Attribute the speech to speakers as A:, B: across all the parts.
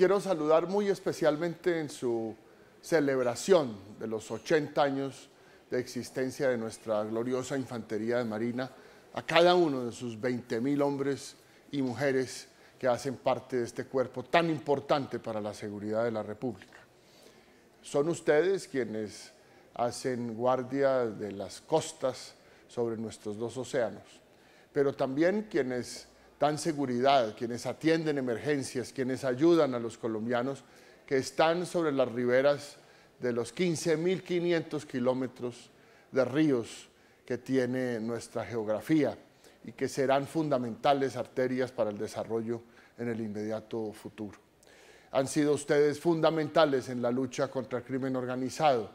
A: quiero saludar muy especialmente en su celebración de los 80 años de existencia de nuestra gloriosa Infantería de Marina, a cada uno de sus 20 mil hombres y mujeres que hacen parte de este cuerpo tan importante para la seguridad de la República. Son ustedes quienes hacen guardia de las costas sobre nuestros dos océanos, pero también quienes dan seguridad, quienes atienden emergencias, quienes ayudan a los colombianos que están sobre las riberas de los 15.500 kilómetros de ríos que tiene nuestra geografía y que serán fundamentales arterias para el desarrollo en el inmediato futuro. Han sido ustedes fundamentales en la lucha contra el crimen organizado,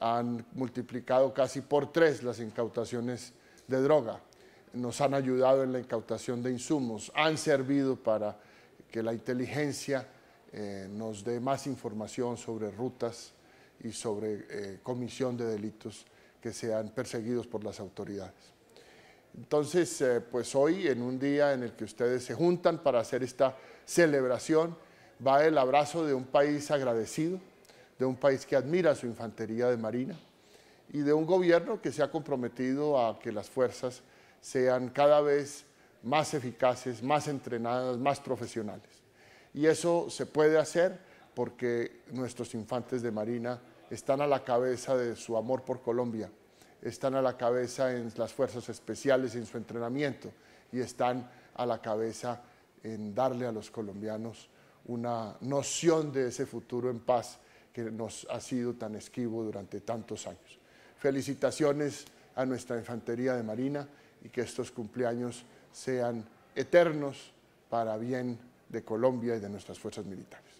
A: han multiplicado casi por tres las incautaciones de droga, nos han ayudado en la incautación de insumos, han servido para que la inteligencia eh, nos dé más información sobre rutas y sobre eh, comisión de delitos que sean perseguidos por las autoridades. Entonces, eh, pues hoy, en un día en el que ustedes se juntan para hacer esta celebración, va el abrazo de un país agradecido, de un país que admira su infantería de marina y de un gobierno que se ha comprometido a que las fuerzas sean cada vez más eficaces, más entrenadas, más profesionales. Y eso se puede hacer porque nuestros infantes de Marina están a la cabeza de su amor por Colombia, están a la cabeza en las fuerzas especiales, en su entrenamiento y están a la cabeza en darle a los colombianos una noción de ese futuro en paz que nos ha sido tan esquivo durante tantos años. Felicitaciones a nuestra infantería de marina y que estos cumpleaños sean eternos para bien de Colombia y de nuestras fuerzas militares.